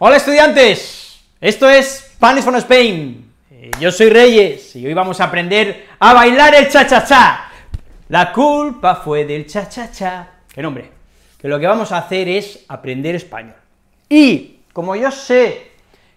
Hola estudiantes, esto es Spanish from Spain, eh, yo soy Reyes y hoy vamos a aprender a bailar el cha La culpa fue del cha qué nombre? Que lo que vamos a hacer es aprender español. Y como yo sé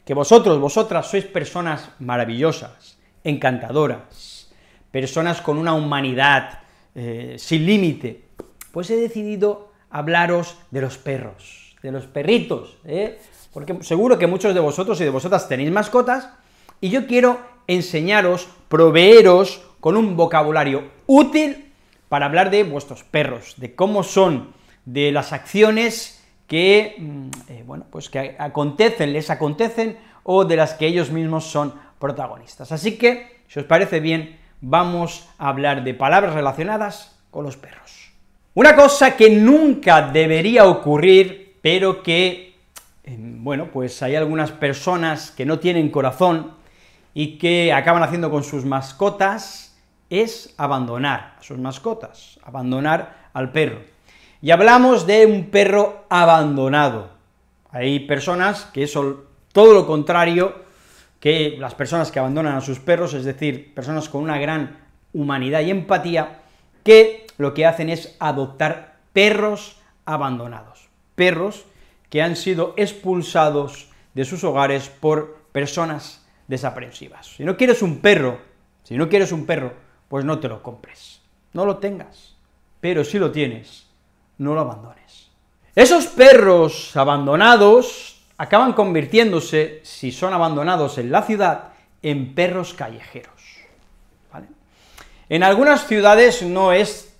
que vosotros, vosotras sois personas maravillosas, encantadoras, personas con una humanidad eh, sin límite, pues he decidido hablaros de los perros, de los perritos, ¿eh? Porque seguro que muchos de vosotros y de vosotras tenéis mascotas y yo quiero enseñaros, proveeros con un vocabulario útil para hablar de vuestros perros, de cómo son, de las acciones que, mm, eh, bueno, pues que acontecen, les acontecen o de las que ellos mismos son protagonistas. Así que, si os parece bien, vamos a hablar de palabras relacionadas con los perros. Una cosa que nunca debería ocurrir, pero que bueno, pues hay algunas personas que no tienen corazón y que acaban haciendo con sus mascotas es abandonar a sus mascotas, abandonar al perro. Y hablamos de un perro abandonado. Hay personas que son todo lo contrario que las personas que abandonan a sus perros, es decir, personas con una gran humanidad y empatía, que lo que hacen es adoptar perros abandonados, perros que han sido expulsados de sus hogares por personas desaprensivas. Si no quieres un perro, si no quieres un perro, pues no te lo compres, no lo tengas, pero si lo tienes, no lo abandones. Esos perros abandonados acaban convirtiéndose, si son abandonados en la ciudad, en perros callejeros. En algunas ciudades no es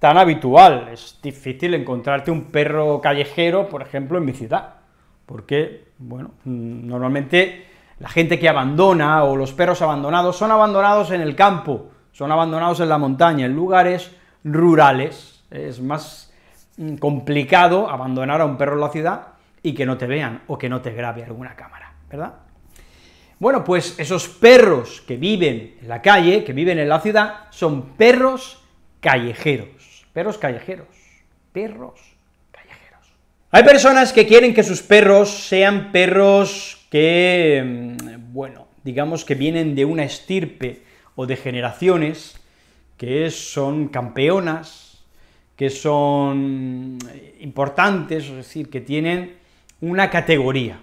tan habitual. Es difícil encontrarte un perro callejero, por ejemplo, en mi ciudad, porque, bueno, mm, normalmente la gente que abandona o los perros abandonados son abandonados en el campo, son abandonados en la montaña, en lugares rurales. Es más mm, complicado abandonar a un perro en la ciudad y que no te vean o que no te grabe alguna cámara, ¿verdad? Bueno, pues esos perros que viven en la calle, que viven en la ciudad, son perros callejeros perros callejeros, perros callejeros. Hay personas que quieren que sus perros sean perros que, mm, bueno, digamos que vienen de una estirpe o de generaciones que son campeonas, que son eh, importantes, es decir, que tienen una categoría,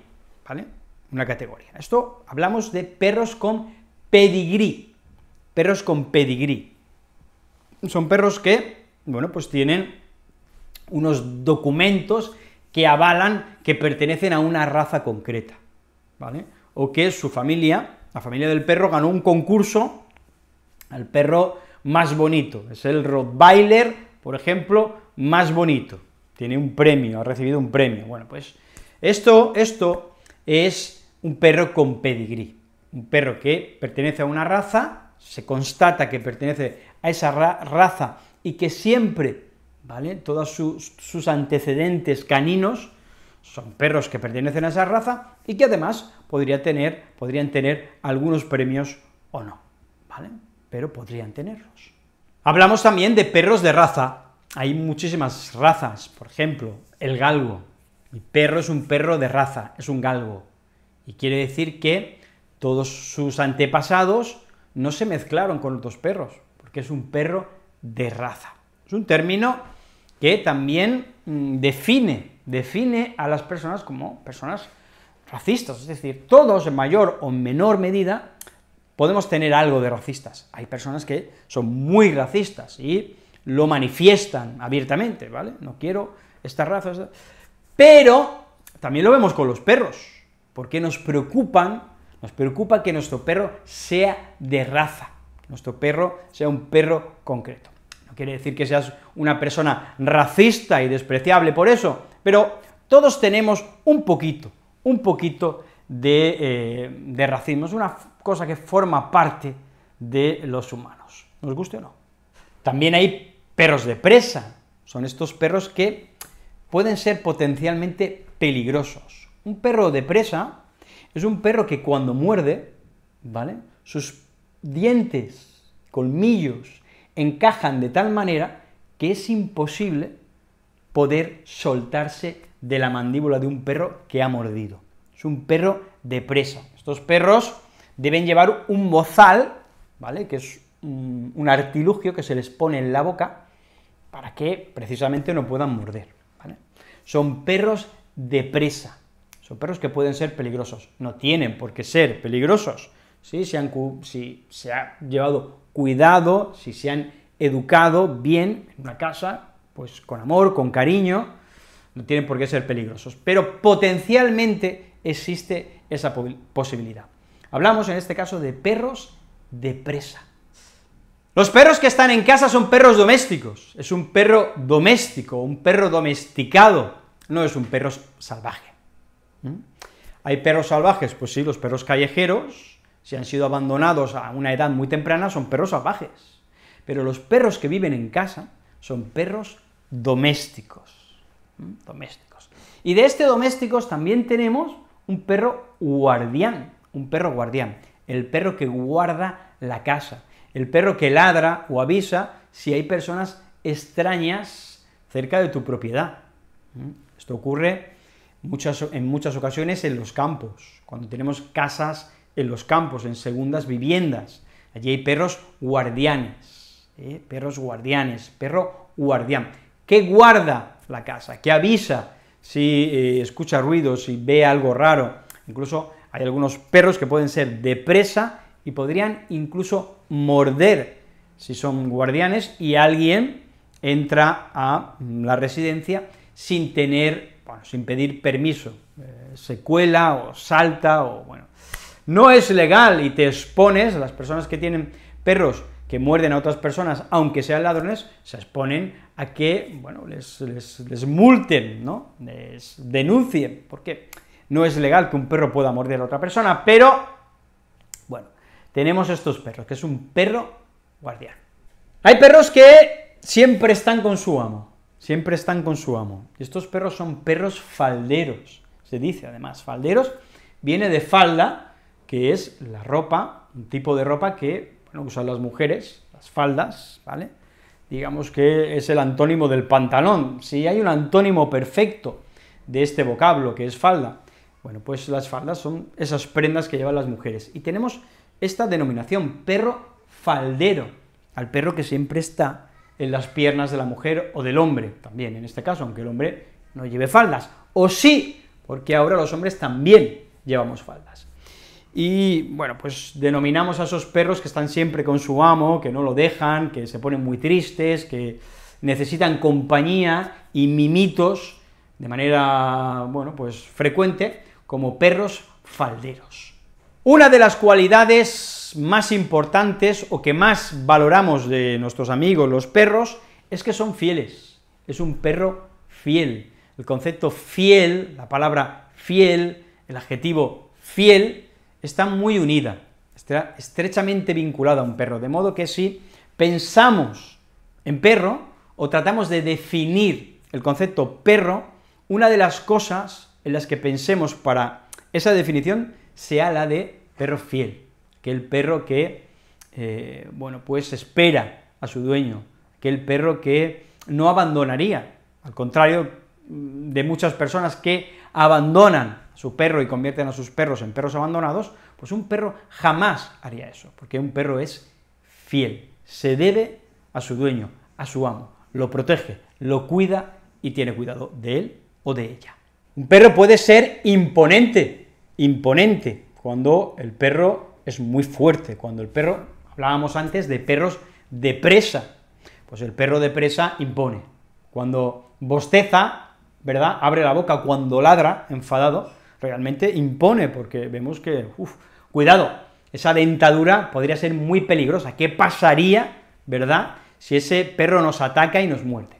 ¿vale? Una categoría. Esto hablamos de perros con pedigrí, perros con pedigrí. Son perros que bueno, pues tienen unos documentos que avalan que pertenecen a una raza concreta, ¿vale? O que su familia, la familia del perro, ganó un concurso al perro más bonito. Es el Rottweiler, por ejemplo, más bonito. Tiene un premio, ha recibido un premio. Bueno, pues esto, esto es un perro con pedigrí, un perro que pertenece a una raza, se constata que pertenece a esa raza y que siempre, ¿vale? Todos sus, antecedentes caninos son perros que pertenecen a esa raza y que además podría tener, podrían tener algunos premios o no, ¿vale? Pero podrían tenerlos. Hablamos también de perros de raza. Hay muchísimas razas, por ejemplo, el galgo. Mi perro es un perro de raza, es un galgo. Y quiere decir que todos sus antepasados no se mezclaron con otros perros, porque es un perro de raza. Es un término que también mm, define, define a las personas como personas racistas, es decir, todos en mayor o menor medida podemos tener algo de racistas. Hay personas que son muy racistas y lo manifiestan abiertamente, ¿vale? No quiero estas razas pero también lo vemos con los perros, porque nos preocupan, nos preocupa que nuestro perro sea de raza nuestro perro sea un perro concreto. No quiere decir que seas una persona racista y despreciable por eso, pero todos tenemos un poquito, un poquito de, eh, de racismo. Es una cosa que forma parte de los humanos, nos guste o no. También hay perros de presa, son estos perros que pueden ser potencialmente peligrosos. Un perro de presa es un perro que cuando muerde, ¿vale? Sus dientes, colmillos, encajan de tal manera que es imposible poder soltarse de la mandíbula de un perro que ha mordido. Es un perro de presa. Estos perros deben llevar un bozal, ¿vale? Que es un, artilugio que se les pone en la boca para que precisamente no puedan morder. Son perros de presa. Son perros que pueden ser peligrosos. No tienen por qué ser peligrosos, si, se ha llevado cuidado, si se han educado bien en una casa, pues con amor, con cariño, no tienen por qué ser peligrosos. Pero potencialmente existe esa posibilidad. Hablamos en este caso de perros de presa. Los perros que están en casa son perros domésticos, es un perro doméstico, un perro domesticado, no es un perro salvaje. ¿Mm? ¿Hay perros salvajes? Pues sí, los perros callejeros, si han sido abandonados a una edad muy temprana, son perros salvajes. Pero los perros que viven en casa son perros domésticos. Domésticos. Y de este domésticos también tenemos un perro guardián, un perro guardián, el perro que guarda la casa, el perro que ladra o avisa si hay personas extrañas cerca de tu propiedad. Esto ocurre muchas, en muchas ocasiones en los campos, cuando tenemos casas en los campos, en segundas viviendas. Allí hay perros guardianes, ¿eh? perros guardianes, perro guardián, que guarda la casa, ¿Qué avisa si eh, escucha ruido, si ve algo raro. Incluso hay algunos perros que pueden ser de presa y podrían incluso morder si son guardianes y alguien entra a la residencia sin tener, sin pedir permiso, eh, se cuela o salta o bueno no es legal y te expones, las personas que tienen perros que muerden a otras personas, aunque sean ladrones, se exponen a que, bueno, les, les, multen, ¿no? Les denuncien, porque no es legal que un perro pueda morder a otra persona, pero, bueno, tenemos estos perros, que es un perro guardián. Hay perros que siempre están con su amo, siempre están con su amo. Estos perros son perros falderos, se dice además, falderos, viene de falda, que es la ropa, un tipo de ropa que usan las mujeres, las faldas, ¿vale? Digamos que es el antónimo del pantalón. Si hay un antónimo perfecto de este vocablo, que es falda, bueno, pues las faldas son esas prendas que llevan las mujeres. Y tenemos esta denominación, perro faldero, al perro que siempre está en las piernas de la mujer o del hombre, también en este caso, aunque el hombre no lleve faldas. O sí, porque ahora los hombres también llevamos faldas. Y bueno, pues denominamos a esos perros que están siempre con su amo, que no lo dejan, que se ponen muy tristes, que necesitan compañía y mimitos de manera, bueno, pues frecuente, como perros falderos. Una de las cualidades más importantes o que más valoramos de nuestros amigos los perros es que son fieles. Es un perro fiel. El concepto fiel, la palabra fiel, el adjetivo fiel, está muy unida, está estrechamente vinculada a un perro, de modo que si pensamos en perro o tratamos de definir el concepto perro, una de las cosas en las que pensemos para esa definición sea la de perro fiel, que el perro que, eh, bueno, pues espera a su dueño, que el perro que no abandonaría, al contrario mm, de muchas personas que abandonan su perro y convierten a sus perros en perros abandonados, pues un perro jamás haría eso, porque un perro es fiel, se debe a su dueño, a su amo, lo protege, lo cuida y tiene cuidado de él o de ella. Un perro puede ser imponente, imponente, cuando el perro es muy fuerte, cuando el perro, hablábamos antes de perros de presa, pues el perro de presa impone. Cuando bosteza, ¿verdad? Abre la boca, cuando ladra, enfadado, realmente impone, porque vemos que, uff, cuidado, esa dentadura podría ser muy peligrosa. ¿Qué pasaría, verdad, si ese perro nos ataca y nos muerde?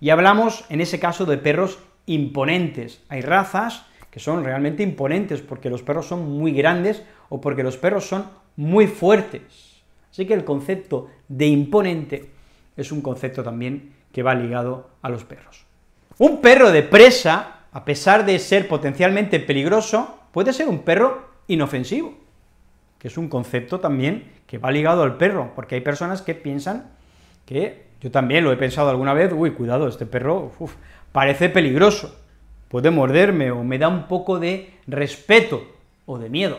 Y hablamos, en ese caso, de perros imponentes. Hay razas que son realmente imponentes porque los perros son muy grandes o porque los perros son muy fuertes. Así que el concepto de imponente es un concepto también que va ligado a los perros. Un perro de presa a pesar de ser potencialmente peligroso, puede ser un perro inofensivo, que es un concepto también que va ligado al perro, porque hay personas que piensan que, yo también lo he pensado alguna vez, uy, cuidado, este perro parece peligroso, puede morderme o me da un poco de respeto o de miedo.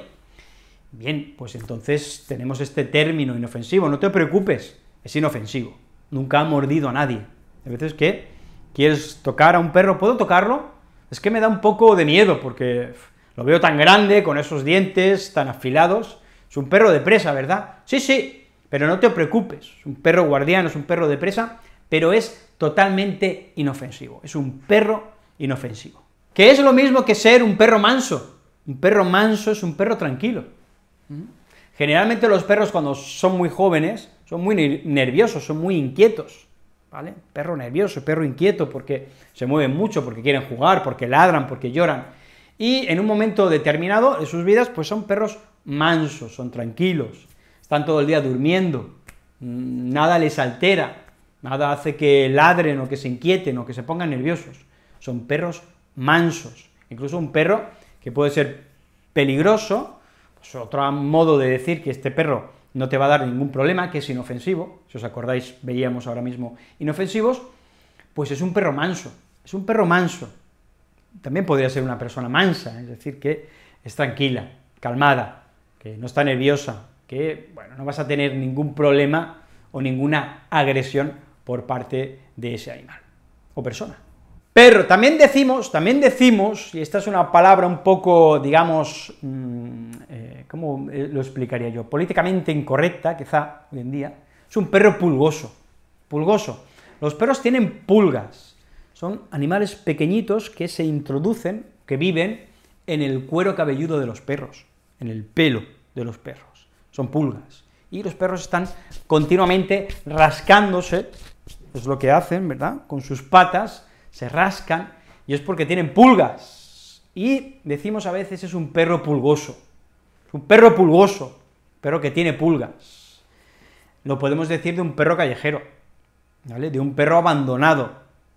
Bien, pues entonces tenemos este término inofensivo, no te preocupes, es inofensivo, nunca ha mordido a nadie. A veces que quieres tocar a un perro, ¿puedo tocarlo? Es que me da un poco de miedo, porque lo veo tan grande, con esos dientes tan afilados. Es un perro de presa, ¿verdad? Sí, sí, pero no te preocupes. Es un perro guardián, es un perro de presa, pero es totalmente inofensivo. Es un perro inofensivo. Que es lo mismo que ser un perro manso. Un perro manso es un perro tranquilo. ¿Mm? Generalmente los perros cuando son muy jóvenes son muy nerviosos, son muy inquietos. ¿vale? Perro nervioso, perro inquieto, porque se mueven mucho, porque quieren jugar, porque ladran, porque lloran. Y en un momento determinado de sus vidas, pues son perros mansos, son tranquilos, están todo el día durmiendo, mm, nada les altera, nada hace que ladren o que se inquieten o que se pongan nerviosos. Son perros mansos. Incluso un perro que puede ser peligroso, pues otro modo de decir que este perro no te va a dar ningún problema, que es inofensivo, si os acordáis, veíamos ahora mismo inofensivos, pues es un perro manso, es un perro manso. También podría ser una persona mansa, es decir, que es tranquila, calmada, que no está nerviosa, que, bueno, no vas a tener ningún problema o ninguna agresión por parte de ese animal o persona. Pero también decimos, también decimos, y esta es una palabra un poco, digamos, mm, eh, ¿cómo eh, lo explicaría yo? Políticamente incorrecta, quizá hoy en día, es un perro pulgoso, pulgoso. Los perros tienen pulgas, son animales pequeñitos que se introducen, que viven en el cuero cabelludo de los perros, en el pelo de los perros, son pulgas. Y los perros están continuamente rascándose, es lo que hacen, ¿verdad?, con sus patas, se rascan, y es porque tienen pulgas. Y decimos a veces es un perro pulgoso, un perro pulgoso, pero que tiene pulgas. Lo podemos decir de un perro callejero, ¿vale? De un perro abandonado,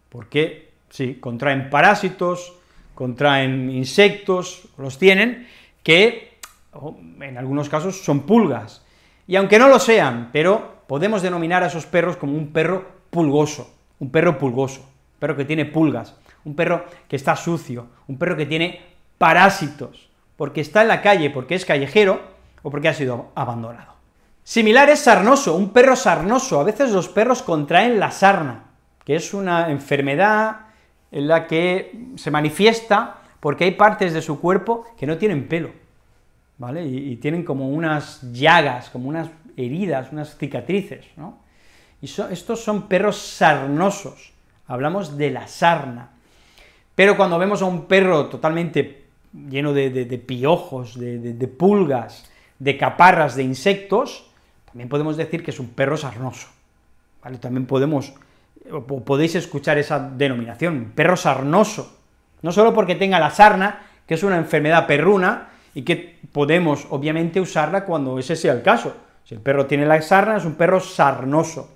porque, sí, contraen parásitos, contraen insectos, los tienen, que en algunos casos son pulgas. Y aunque no lo sean, pero podemos denominar a esos perros como un perro pulgoso, un perro pulgoso perro que tiene pulgas, un perro que está sucio, un perro que tiene parásitos, porque está en la calle, porque es callejero o porque ha sido abandonado. Similar es sarnoso, un perro sarnoso. A veces los perros contraen la sarna, que es una enfermedad en la que se manifiesta porque hay partes de su cuerpo que no tienen pelo, ¿vale? Y, tienen como unas llagas, como unas heridas, unas cicatrices, ¿no? Y estos son perros sarnosos hablamos de la sarna. Pero cuando vemos a un perro totalmente lleno de, piojos, de, pulgas, de caparras, de insectos, también podemos decir que es un perro sarnoso. También podemos, podéis escuchar esa denominación, perro sarnoso. No solo porque tenga la sarna, que es una enfermedad perruna, y que podemos, obviamente, usarla cuando ese sea el caso. Si el perro tiene la sarna, es un perro sarnoso.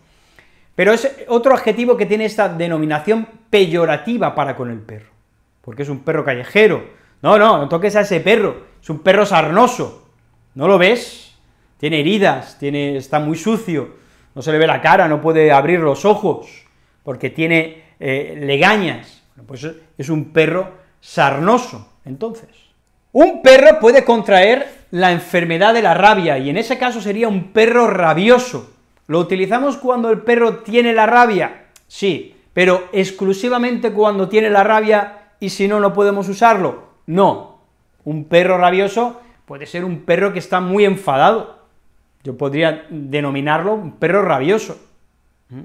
Pero es otro adjetivo que tiene esta denominación peyorativa para con el perro, porque es un perro callejero. No, no, no toques a ese perro, es un perro sarnoso, ¿no lo ves? Tiene heridas, tiene, está muy sucio, no se le ve la cara, no puede abrir los ojos, porque tiene eh, legañas. pues es un perro sarnoso, entonces. Un perro puede contraer la enfermedad de la rabia, y en ese caso sería un perro rabioso, ¿Lo utilizamos cuando el perro tiene la rabia? Sí, pero exclusivamente cuando tiene la rabia y si no, no podemos usarlo. No, un perro rabioso puede ser un perro que está muy enfadado. Yo podría denominarlo un perro rabioso. ¿Mm?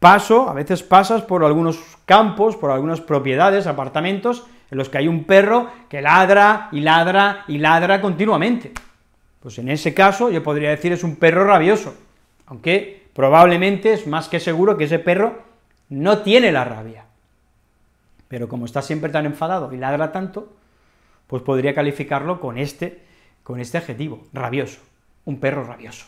Paso, a veces pasas por algunos campos, por algunas propiedades, apartamentos, en los que hay un perro que ladra y ladra y ladra continuamente. Pues en ese caso yo podría decir es un perro rabioso. Aunque probablemente es más que seguro que ese perro no tiene la rabia. Pero como está siempre tan enfadado y ladra tanto, pues podría calificarlo con este, con este adjetivo, rabioso, un perro rabioso.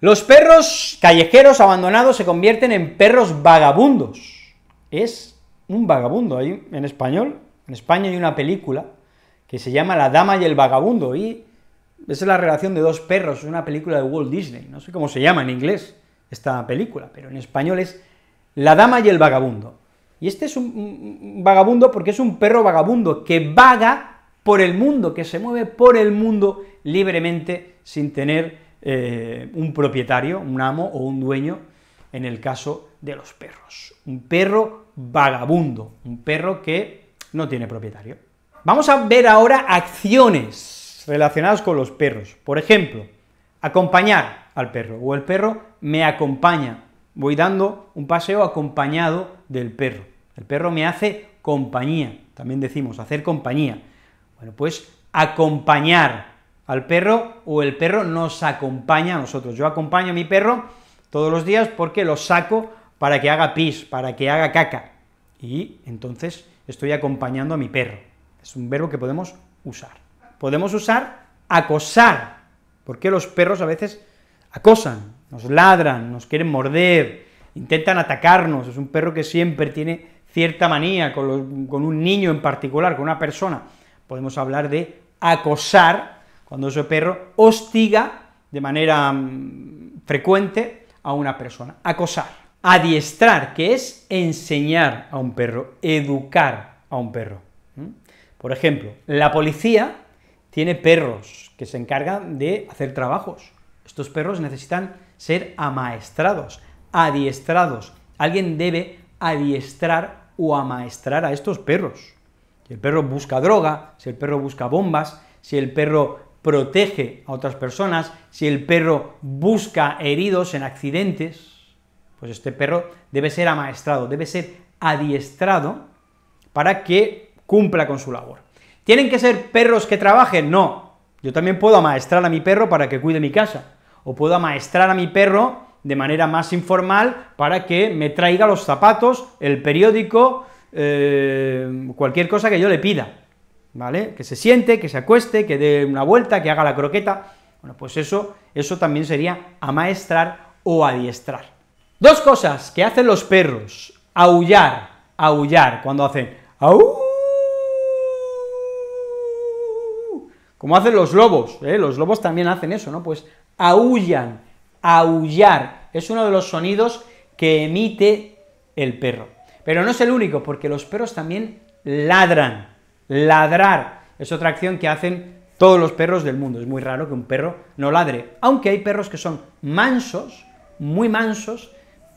Los perros callejeros abandonados se convierten en perros vagabundos. Es un vagabundo, ahí en español, en España hay una película que se llama La dama y el vagabundo, y esa es la relación de dos perros, una película de Walt Disney, no sé cómo se llama en inglés esta película, pero en español es La dama y el vagabundo. Y este es un vagabundo porque es un perro vagabundo que vaga por el mundo, que se mueve por el mundo libremente sin tener eh, un propietario, un amo o un dueño, en el caso de los perros. Un perro vagabundo, un perro que no tiene propietario. Vamos a ver ahora acciones relacionados con los perros. Por ejemplo, acompañar al perro o el perro me acompaña. Voy dando un paseo acompañado del perro. El perro me hace compañía. También decimos hacer compañía. Bueno, pues acompañar al perro o el perro nos acompaña a nosotros. Yo acompaño a mi perro todos los días porque lo saco para que haga pis, para que haga caca. Y entonces estoy acompañando a mi perro. Es un verbo que podemos usar podemos usar acosar, porque los perros a veces acosan, nos ladran, nos quieren morder, intentan atacarnos, es un perro que siempre tiene cierta manía con, un niño en particular, con una persona. Podemos hablar de acosar cuando ese perro hostiga de manera mm, frecuente a una persona, acosar. Adiestrar, que es enseñar a un perro, educar a un perro. Por ejemplo, la policía tiene perros que se encargan de hacer trabajos. Estos perros necesitan ser amaestrados, adiestrados. Alguien debe adiestrar o amaestrar a estos perros. Si el perro busca droga, si el perro busca bombas, si el perro protege a otras personas, si el perro busca heridos en accidentes, pues este perro debe ser amaestrado, debe ser adiestrado para que cumpla con su labor. ¿Tienen que ser perros que trabajen? No. Yo también puedo amaestrar a mi perro para que cuide mi casa. O puedo amaestrar a mi perro de manera más informal para que me traiga los zapatos, el periódico, eh, cualquier cosa que yo le pida. ¿Vale? Que se siente, que se acueste, que dé una vuelta, que haga la croqueta. Bueno, pues eso, eso también sería amaestrar o adiestrar. Dos cosas que hacen los perros. Aullar, aullar, cuando hacen ¡au! como hacen los lobos, ¿eh? los lobos también hacen eso, ¿no? Pues aullan, aullar, es uno de los sonidos que emite el perro. Pero no es el único, porque los perros también ladran, ladrar, es otra acción que hacen todos los perros del mundo, es muy raro que un perro no ladre, aunque hay perros que son mansos, muy mansos,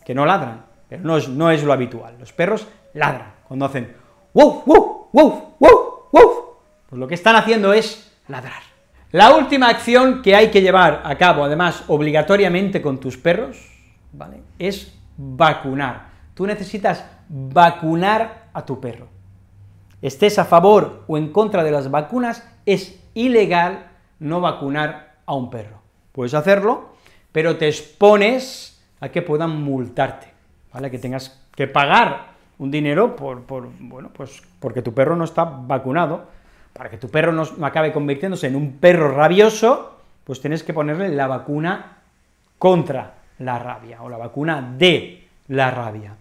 que no ladran, pero no es, no es lo habitual, los perros ladran cuando hacen wow, wow, wow, wow, wow, pues lo que están haciendo es ladrar. La última acción que hay que llevar a cabo, además, obligatoriamente con tus perros, ¿vale?, es vacunar. Tú necesitas vacunar a tu perro. Estés a favor o en contra de las vacunas, es ilegal no vacunar a un perro. Puedes hacerlo, pero te expones a que puedan multarte, ¿vale?, que tengas que pagar un dinero por, por bueno, pues porque tu perro no está vacunado, para que tu perro no, acabe convirtiéndose en un perro rabioso, pues tienes que ponerle la vacuna contra la rabia o la vacuna de la rabia.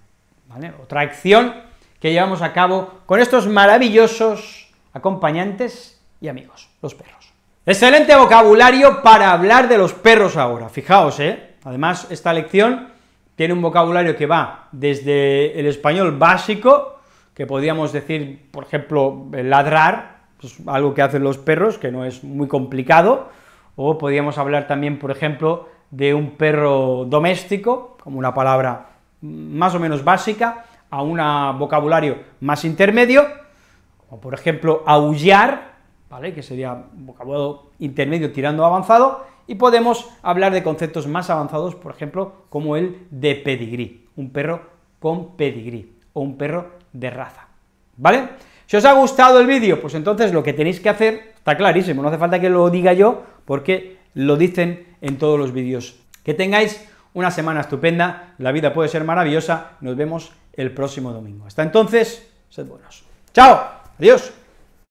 ¿vale? Otra acción que llevamos a cabo con estos maravillosos acompañantes y amigos, los perros. Excelente vocabulario para hablar de los perros ahora, fijaos, ¿eh? Además, esta lección tiene un vocabulario que va desde el español básico, que podríamos decir, por ejemplo, ladrar, pues, algo que hacen los perros, que no es muy complicado, o podríamos hablar también, por ejemplo, de un perro doméstico, como una palabra mm, más o menos básica, a un vocabulario más intermedio, como por ejemplo, aullar, ¿vale?, que sería vocabulario intermedio tirando avanzado, y podemos hablar de conceptos más avanzados, por ejemplo, como el de pedigrí, un perro con pedigrí, o un perro de raza, ¿vale? Si os ha gustado el vídeo, pues entonces lo que tenéis que hacer está clarísimo, no hace falta que lo diga yo, porque lo dicen en todos los vídeos. Que tengáis una semana estupenda, la vida puede ser maravillosa, nos vemos el próximo domingo. Hasta entonces, sed buenos. ¡Chao! ¡Adiós!